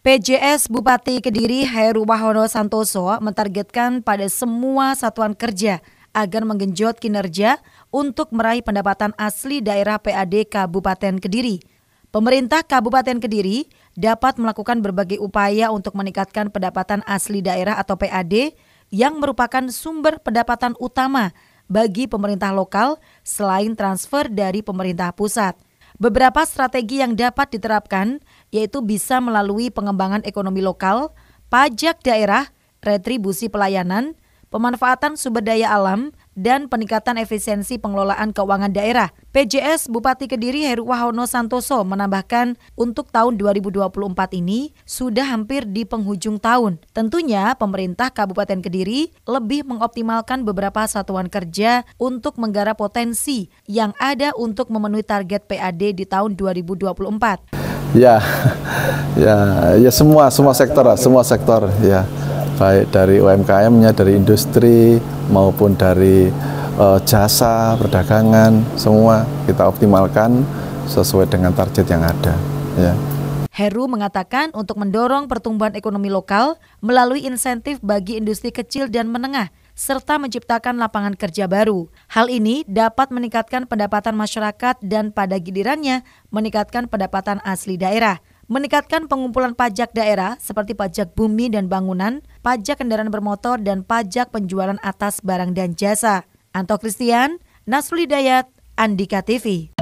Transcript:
PJS Bupati Kediri Heru Wahono Santoso mentargetkan pada semua satuan kerja agar menggenjot kinerja untuk meraih pendapatan asli daerah PAD Kabupaten Kediri. Pemerintah Kabupaten Kediri dapat melakukan berbagai upaya untuk meningkatkan pendapatan asli daerah atau PAD yang merupakan sumber pendapatan utama bagi pemerintah lokal selain transfer dari pemerintah pusat. Beberapa strategi yang dapat diterapkan yaitu bisa melalui pengembangan ekonomi lokal, pajak daerah, retribusi pelayanan, pemanfaatan sumber daya alam, dan peningkatan efisiensi pengelolaan keuangan daerah. PJS Bupati Kediri Heru Wahono Santoso menambahkan untuk tahun 2024 ini sudah hampir di penghujung tahun. Tentunya pemerintah Kabupaten Kediri lebih mengoptimalkan beberapa satuan kerja untuk menggarap potensi yang ada untuk memenuhi target PAD di tahun 2024. Ya, ya, ya semua semua sektor, semua sektor, ya baik dari UMKM-nya, dari industri maupun dari uh, jasa perdagangan, semua kita optimalkan sesuai dengan target yang ada. Ya. Heru mengatakan untuk mendorong pertumbuhan ekonomi lokal melalui insentif bagi industri kecil dan menengah serta menciptakan lapangan kerja baru. Hal ini dapat meningkatkan pendapatan masyarakat dan pada gilirannya meningkatkan pendapatan asli daerah meningkatkan pengumpulan pajak daerah seperti pajak bumi dan bangunan, pajak kendaraan bermotor, dan pajak penjualan atas barang dan jasa. Anto Christian, Nasrul Hidayat, Andika TV.